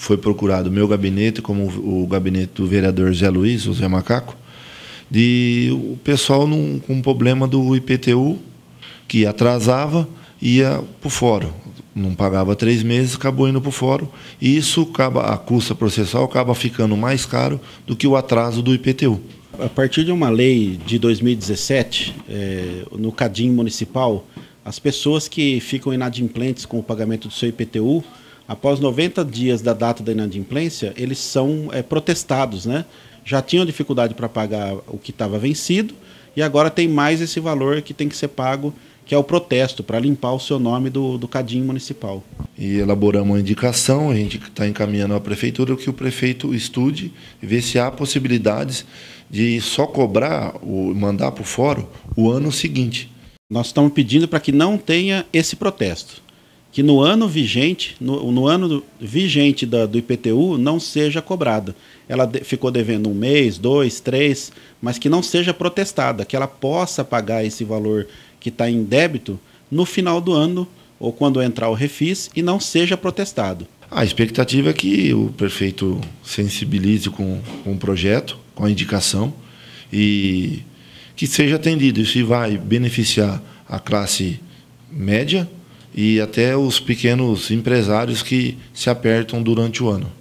foi procurado o meu gabinete, como o gabinete do vereador Zé Luiz, o Zé Macaco, de o pessoal num, com um problema do IPTU, que atrasava, ia para o fórum. Não pagava três meses, acabou indo para o fórum. E isso, acaba, a custa processual acaba ficando mais caro do que o atraso do IPTU. A partir de uma lei de 2017, é, eh, no Cadim Municipal, as pessoas que ficam inadimplentes com o pagamento do seu IPTU, após 90 dias da data da inadimplência, eles são é, protestados, né? Já tinham dificuldade para pagar o que estava vencido e agora tem mais esse valor que tem que ser pago, que é o protesto, para limpar o seu nome do, do cadinho municipal. E elaboramos uma indicação, a gente está encaminhando à prefeitura que o prefeito estude e vê se há possibilidades de só cobrar, o, mandar para o fórum o ano seguinte. Nós estamos pedindo para que não tenha esse protesto que no ano vigente, no, no ano vigente da, do IPTU, não seja cobrada. Ela de, ficou devendo um mês, dois, três, mas que não seja protestada, que ela possa pagar esse valor que está em débito no final do ano ou quando entrar o refis e não seja protestado. A expectativa é que o prefeito sensibilize com, com o projeto, com a indicação e que seja atendido. Isso vai beneficiar a classe média e até os pequenos empresários que se apertam durante o ano.